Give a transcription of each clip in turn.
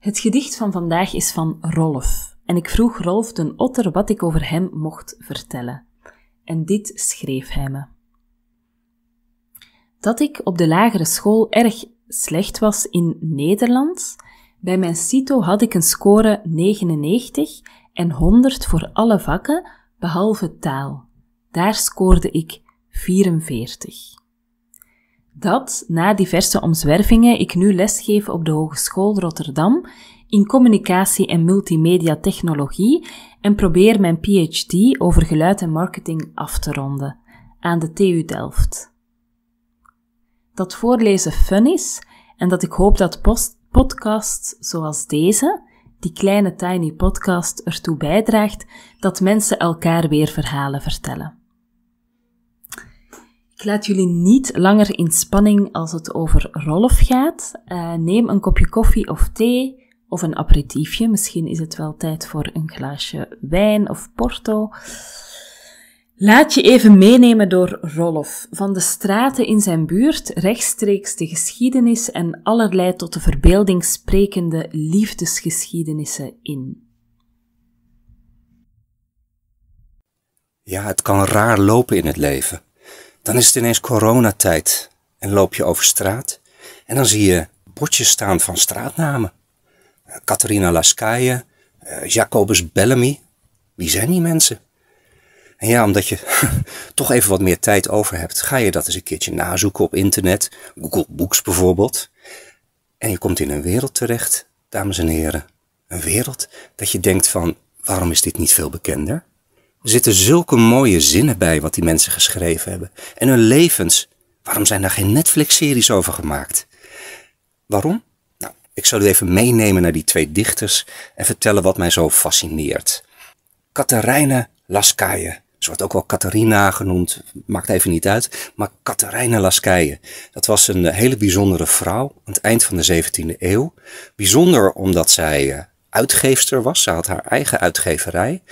Het gedicht van vandaag is van Rolf. En ik vroeg Rolf den Otter wat ik over hem mocht vertellen. En dit schreef hij me. Dat ik op de lagere school erg slecht was in Nederlands. Bij mijn CITO had ik een score 99 en 100 voor alle vakken, behalve taal. Daar scoorde ik 44 dat na diverse omzwervingen ik nu lesgeef op de Hogeschool Rotterdam in communicatie en multimedia technologie en probeer mijn PhD over geluid en marketing af te ronden aan de TU Delft. Dat voorlezen fun is en dat ik hoop dat podcasts zoals deze, die kleine tiny podcast, ertoe bijdraagt dat mensen elkaar weer verhalen vertellen. Ik laat jullie niet langer in spanning als het over Rolf gaat. Eh, neem een kopje koffie of thee of een aperitiefje. Misschien is het wel tijd voor een glaasje wijn of porto. Laat je even meenemen door Rolf, van de straten in zijn buurt, rechtstreeks de geschiedenis en allerlei tot de verbeelding sprekende liefdesgeschiedenissen in. Ja, het kan raar lopen in het leven. Dan is het ineens coronatijd en loop je over straat en dan zie je bordjes staan van straatnamen. Eh, Catharina Lascaille, eh, Jacobus Bellamy. Wie zijn die mensen? En ja, omdat je toch even wat meer tijd over hebt, ga je dat eens een keertje nazoeken op internet, Google Books bijvoorbeeld. En je komt in een wereld terecht, dames en heren. Een wereld dat je denkt van, waarom is dit niet veel bekender? Er zitten zulke mooie zinnen bij wat die mensen geschreven hebben. En hun levens. Waarom zijn daar geen Netflix-series over gemaakt? Waarom? Nou, ik zal u even meenemen naar die twee dichters en vertellen wat mij zo fascineert. Katerijne Laskaje. Ze wordt ook wel Katarina genoemd, maakt even niet uit. Maar Catharijne Laskaje, dat was een hele bijzondere vrouw aan het eind van de 17e eeuw. Bijzonder omdat zij eh, uitgeefster was, ze had haar eigen uitgeverij.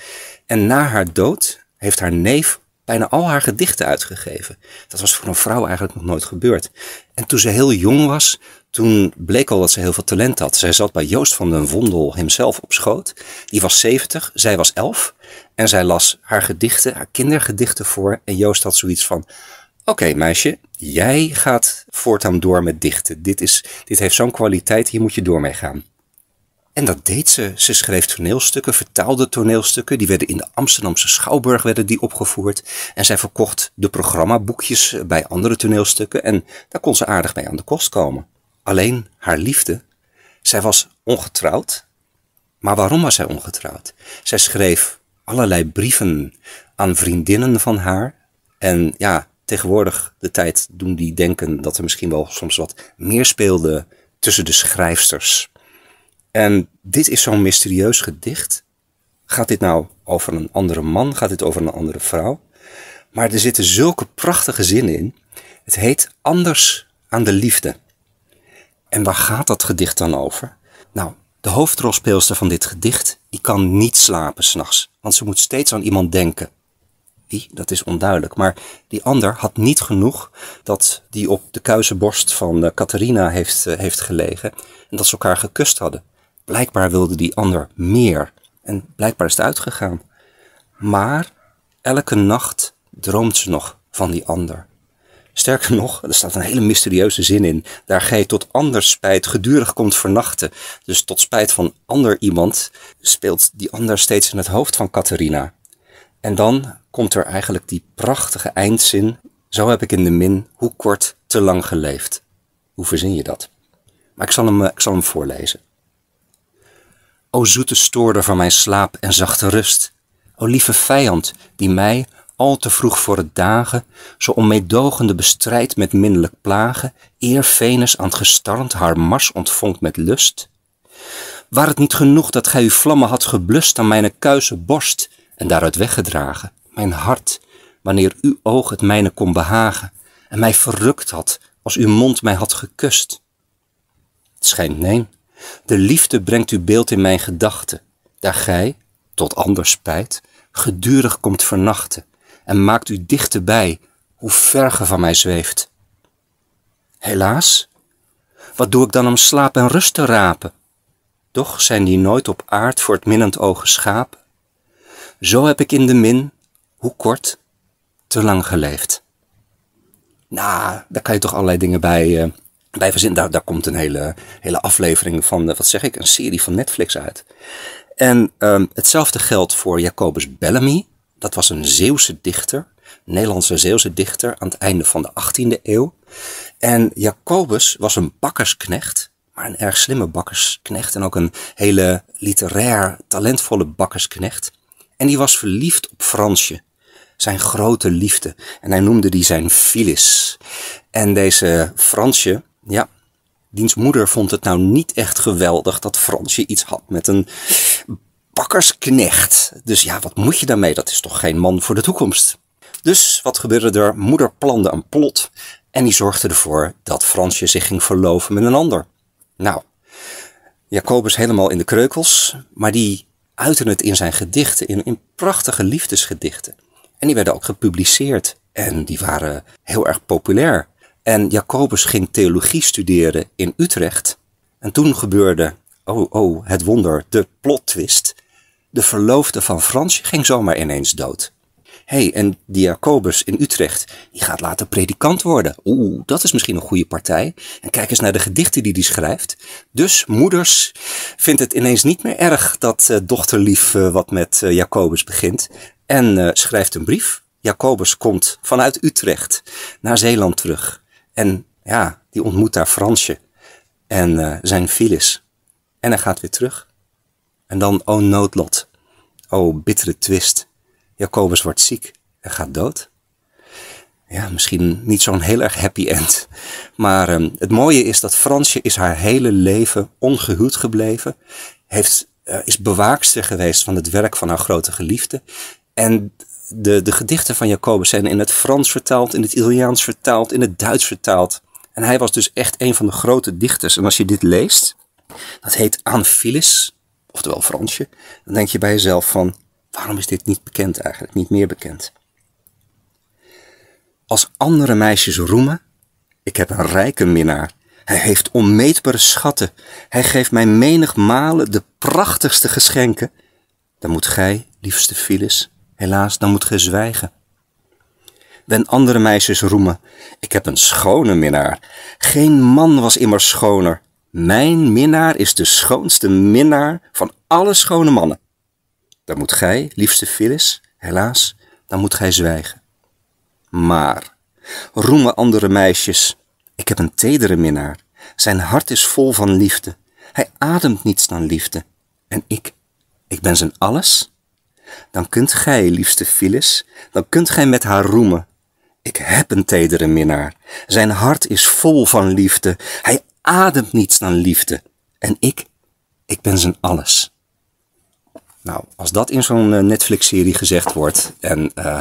En na haar dood heeft haar neef bijna al haar gedichten uitgegeven. Dat was voor een vrouw eigenlijk nog nooit gebeurd. En toen ze heel jong was, toen bleek al dat ze heel veel talent had. Zij zat bij Joost van den Vondel hemzelf op schoot. Die was 70, zij was 11. En zij las haar gedichten, haar kindergedichten voor. En Joost had zoiets van: Oké, meisje, jij gaat voortaan door met dichten. Dit, is, dit heeft zo'n kwaliteit, hier moet je door mee gaan. En dat deed ze. Ze schreef toneelstukken, vertaalde toneelstukken. Die werden in de Amsterdamse Schouwburg werden die opgevoerd. En zij verkocht de programmaboekjes bij andere toneelstukken. En daar kon ze aardig mee aan de kost komen. Alleen haar liefde. Zij was ongetrouwd. Maar waarom was zij ongetrouwd? Zij schreef allerlei brieven aan vriendinnen van haar. En ja, tegenwoordig de tijd doen die denken dat er misschien wel soms wat meer speelde tussen de schrijfsters. En dit is zo'n mysterieus gedicht. Gaat dit nou over een andere man? Gaat dit over een andere vrouw? Maar er zitten zulke prachtige zinnen in. Het heet Anders aan de liefde. En waar gaat dat gedicht dan over? Nou, de hoofdrolspeelster van dit gedicht, die kan niet slapen s'nachts, want ze moet steeds aan iemand denken. Wie? Dat is onduidelijk. Maar die ander had niet genoeg dat die op de kuize van eh, Catharina heeft, eh, heeft gelegen en dat ze elkaar gekust hadden. Blijkbaar wilde die ander meer. En blijkbaar is het uitgegaan. Maar elke nacht droomt ze nog van die ander. Sterker nog, er staat een hele mysterieuze zin in. Daar gij tot anders spijt gedurig komt vernachten. Dus tot spijt van ander iemand speelt die ander steeds in het hoofd van Catharina. En dan komt er eigenlijk die prachtige eindzin. Zo heb ik in de min hoe kort te lang geleefd. Hoe verzin je dat? Maar ik zal hem, eh, ik zal hem voorlezen. O zoete stoorder van mijn slaap en zachte rust, o lieve vijand, die mij, al te vroeg voor het dagen, zo onmeedogende bestrijdt met minnelijk plagen, eer Venus aan het gestarnd haar mars ontvonkt met lust? Waar het niet genoeg dat gij uw vlammen had geblust aan mijn kuise borst en daaruit weggedragen, mijn hart, wanneer uw oog het mijne kon behagen en mij verrukt had als uw mond mij had gekust? Het schijnt neen. De liefde brengt uw beeld in mijn gedachten, daar gij, tot anders spijt, gedurig komt vernachten en maakt u dichterbij, hoe ver ge van mij zweeft. Helaas, wat doe ik dan om slaap en rust te rapen? Doch zijn die nooit op aard voor het minnend oog geschapen. Zo heb ik in de min, hoe kort, te lang geleefd. Nou, daar kan je toch allerlei dingen bij eh, bij Verzin, daar, daar komt een hele, hele aflevering van, eh, wat zeg ik, een serie van Netflix uit. En ehm, hetzelfde geldt voor Jacobus Bellamy. Dat was een Zeeuwse dichter, Nederlandse Zeeuwse dichter aan het einde van de 18e eeuw. En Jacobus was een bakkersknecht, maar een erg slimme bakkersknecht en ook een hele literair, talentvolle bakkersknecht. En die was verliefd op Fransje, zijn grote liefde. En hij noemde die zijn Filis. En deze Fransje, ja, diens moeder vond het nou niet echt geweldig dat Fransje iets had met een bakkersknecht. Dus ja, wat moet je daarmee? Dat is toch geen man voor de toekomst. Dus wat gebeurde er? Moeder plande een plot en die zorgde ervoor dat Fransje zich ging verloven met een ander. Nou, Jacobus helemaal in de kreukels, maar die uiten het in zijn gedichten, in, in prachtige liefdesgedichten. En die werden ook gepubliceerd en die waren heel erg populair. En Jacobus ging theologie studeren in Utrecht. En toen gebeurde, oh oh, het wonder, de plot twist. De verloofde van Frans ging zomaar ineens dood. hey, en die Jacobus in Utrecht, die gaat later predikant worden. Oeh, dat is misschien een goede partij. En kijk eens naar de gedichten die hij schrijft. Dus moeders vindt het ineens niet meer erg dat eh, dochterlief eh, wat met uh, Jacobus begint. En schrijft een brief. Jacobus komt vanuit Utrecht naar Zeeland terug. En ja, die ontmoet daar Fransje en eh, zijn Filis En hij gaat weer terug. En dan, oh noodlot, oh bittere twist. Jacobus wordt ziek en gaat dood. Ja, misschien niet zo'n heel erg happy end. Maar ehm, het mooie is dat Fransje is haar hele leven ongehuwd gebleven. Heeft, eh, is bewaakster geweest van het werk van haar grote geliefde. En de, de gedichten van Jacobus zijn in het Frans vertaald, in het Italiaans vertaald, in het Duits vertaald. En hij was dus echt een van de grote dichters. En als je dit leest, dat heet Anfilis, oftewel Fransje, dan denk je bij jezelf van, waarom is dit niet bekend eigenlijk, niet meer bekend? Als andere meisjes roemen, ik heb een rijke minnaar. Hij heeft onmeetbare schatten. Hij geeft mij menigmalen de prachtigste geschenken. Dan moet gij, liefste Filis, Helaas, dan moet gij zwijgen. Wen andere meisjes roemen, ik heb een schone minnaar. Geen man was immer schoner. Mijn minnaar is de schoonste minnaar van alle schone mannen. Dan moet gij, liefste Phyllis, helaas, dan moet gij zwijgen. Maar, roemen andere meisjes, ik heb een tedere minnaar. Zijn hart is vol van liefde. Hij ademt niets dan liefde. En ik, ik ben zijn alles dan kunt gij, liefste Phyllis, dan kunt gij met haar roemen. Ik heb een tedere minnaar. Zijn hart is vol van liefde. Hij ademt niets dan liefde. En ik, ik ben zijn alles. Nou, als dat in zo'n eh, Netflix-serie gezegd wordt en eh,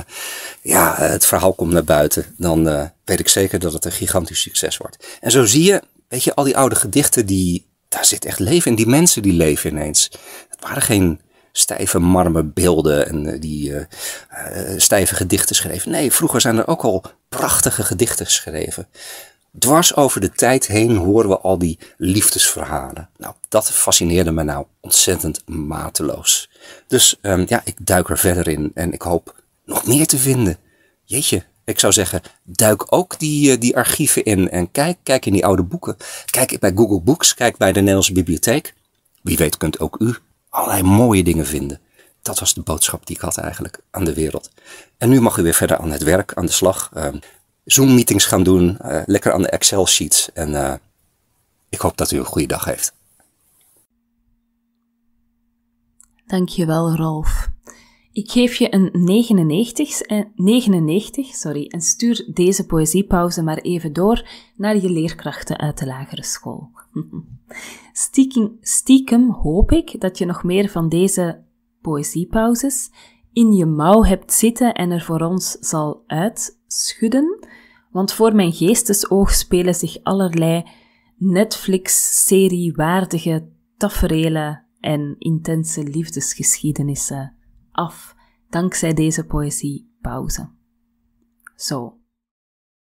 ja, eh, het verhaal komt naar buiten, dan weet ik zeker dat het een gigantisch succes wordt. En zo zie je, weet je, al die oude gedichten, die, daar zit echt leven in. Die mensen die leven ineens. Het waren geen stijve marmerbeelden beelden en eh, die eh, eh, stijve gedichten schreven. Nee, vroeger zijn er ook al prachtige gedichten geschreven. Dwars over de tijd heen horen we al die liefdesverhalen. Nou, dat fascineerde me nou ontzettend mateloos. Dus ehm, ja, ik duik er verder in en ik hoop nog meer te vinden. Jeetje, ik zou zeggen, duik ook die, die archieven in en kijk, kijk in die oude boeken. Kijk bij Google Books, kijk bij de Nederlandse Bibliotheek. Wie weet kunt ook u allerlei mooie dingen vinden. Dat was de boodschap die ik had eigenlijk aan de wereld. En nu mag u weer verder aan het werk, aan de slag. Uh, Zoom-meetings gaan doen, eh, lekker aan de Excel-sheets. En eh, ik hoop dat u een goede dag heeft. Dankjewel, Rolf. Ik geef je een 99, eh, 99 sorry, en stuur deze poëziepauze maar even door naar je leerkrachten uit de lagere school. Stiekem, hoop ik dat je nog meer van deze poëziepauzes in je mouw hebt zitten en er voor ons zal uitschudden. Want voor mijn geestesoog spelen zich allerlei Netflix-serie-waardige taferelen en intense liefdesgeschiedenissen af dankzij deze poëziepauze. Zo,